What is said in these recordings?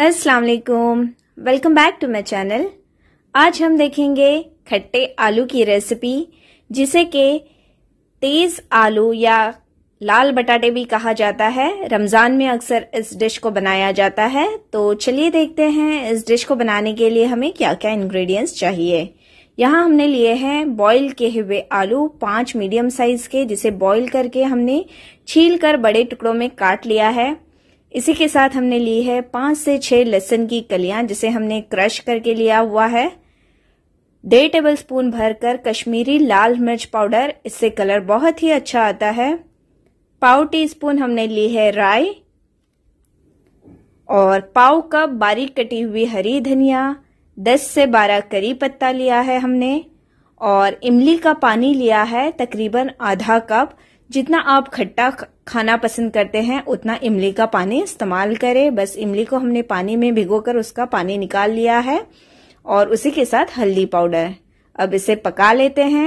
असलकुम welcome back to my channel आज हम देखेंगे खट्टे आलू की रेसिपी जिसे के तेज़ आलू या लाल बटाटे भी कहा जाता है रमज़ान में अक्सर इस डिश को बनाया जाता है तो चलिए देखते हैं इस डिश को बनाने के लिए हमें क्या क्या इंग्रेडिएंट्स चाहिए यहाँ हमने लिए हैं बॉईल किए हुए आलू पांच मीडियम साइज के जिसे बॉईल करके हमने छील कर बड़े टुकड़ों में काट लिया है इसी के साथ हमने ली है पांच से छह लहसुन की कलियां जिसे हमने क्रश करके लिया हुआ है डेढ़ टेबल स्पून भरकर कश्मीरी लाल मिर्च पाउडर इससे कलर बहुत ही अच्छा आता है पाव टी स्पून हमने ली है राई और पाव कप बारीक कटी हुई हरी धनिया 10 से 12 करी पत्ता लिया है हमने और इमली का पानी लिया है तकरीबन आधा कप जितना आप खट्टा खाना पसंद करते हैं उतना इमली का पानी इस्तेमाल करें बस इमली को हमने पानी में भिगोकर उसका पानी निकाल लिया है और उसी के साथ हल्दी पाउडर अब इसे पका लेते हैं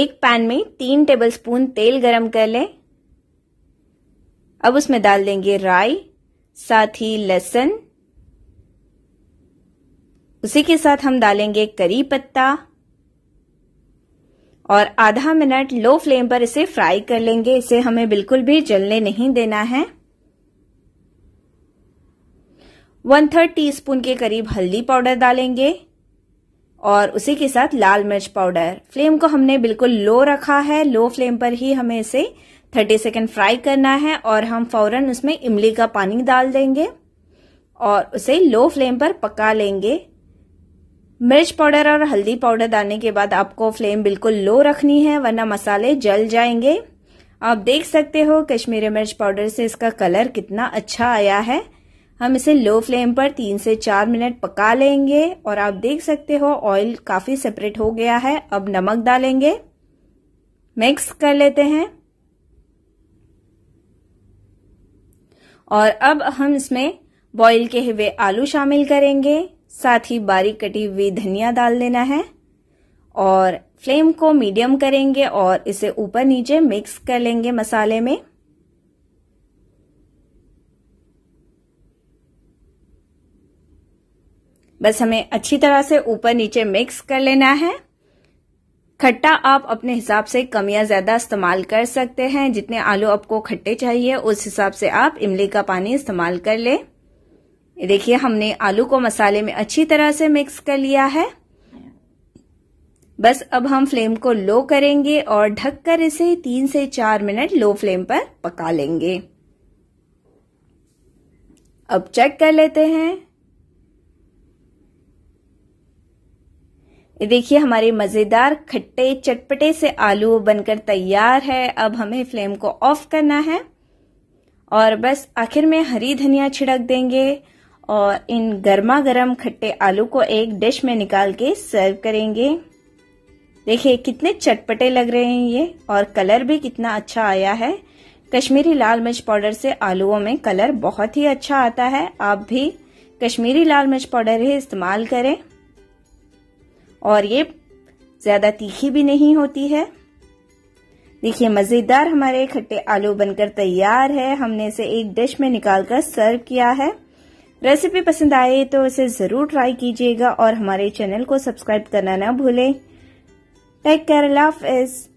एक पैन में तीन टेबलस्पून तेल गरम कर लें अब उसमें डाल देंगे राई साथ ही लहसुन उसी के साथ हम डालेंगे करी पत्ता और आधा मिनट लो फ्लेम पर इसे फ्राई कर लेंगे इसे हमें बिल्कुल भी जलने नहीं देना है वन थर्ड टी स्पून के करीब हल्दी पाउडर डालेंगे और उसी के साथ लाल मिर्च पाउडर फ्लेम को हमने बिल्कुल लो रखा है लो फ्लेम पर ही हमें इसे 30 सेकेंड फ्राई करना है और हम फौरन उसमें इमली का पानी डाल देंगे और उसे लो फ्लेम पर पका लेंगे मिर्च पाउडर और हल्दी पाउडर डालने के बाद आपको फ्लेम बिल्कुल लो रखनी है वरना मसाले जल जाएंगे आप देख सकते हो कश्मीरी मिर्च पाउडर से इसका कलर कितना अच्छा आया है हम इसे लो फ्लेम पर तीन से चार मिनट पका लेंगे और आप देख सकते हो ऑयल काफी सेपरेट हो गया है अब नमक डालेंगे मिक्स कर लेते हैं और अब हम इसमें बॉईल के हुए आलू शामिल करेंगे साथ ही बारीक कटी हुई धनिया डाल देना है और फ्लेम को मीडियम करेंगे और इसे ऊपर नीचे मिक्स कर लेंगे मसाले में बस हमें अच्छी तरह से ऊपर नीचे मिक्स कर लेना है खट्टा आप अपने हिसाब से कम या ज्यादा इस्तेमाल कर सकते हैं जितने आलू आपको खट्टे चाहिए उस हिसाब से आप इमली का पानी इस्तेमाल कर लें ये देखिए हमने आलू को मसाले में अच्छी तरह से मिक्स कर लिया है बस अब हम फ्लेम को लो करेंगे और ढककर इसे तीन से चार मिनट लो फ्लेम पर पका लेंगे अब चेक कर लेते हैं ये देखिए हमारे मज़ेदार खट्टे चटपटे से आलू बनकर तैयार है अब हमें फ्लेम को ऑफ करना है और बस आखिर में हरी धनिया छिड़क देंगे और इन गर्मा गर्म खट्टे आलू को एक डिश में निकाल के सर्व करेंगे देखिए कितने चटपटे लग रहे हैं ये और कलर भी कितना अच्छा आया है कश्मीरी लाल मिर्च पाउडर से आलूओं में कलर बहुत ही अच्छा आता है आप भी कश्मीरी लाल मिर्च पाउडर ही इस्तेमाल करें और ये ज़्यादा तीखी भी नहीं होती है देखिए मज़ेदार हमारे खट्टे आलू बनकर तैयार है हमने इसे एक डिश में निकालकर सर्व किया है रेसिपी पसंद आए तो इसे जरूर ट्राई कीजिएगा और हमारे चैनल को सब्सक्राइब करना ना भूलें टेक केयर लव इज़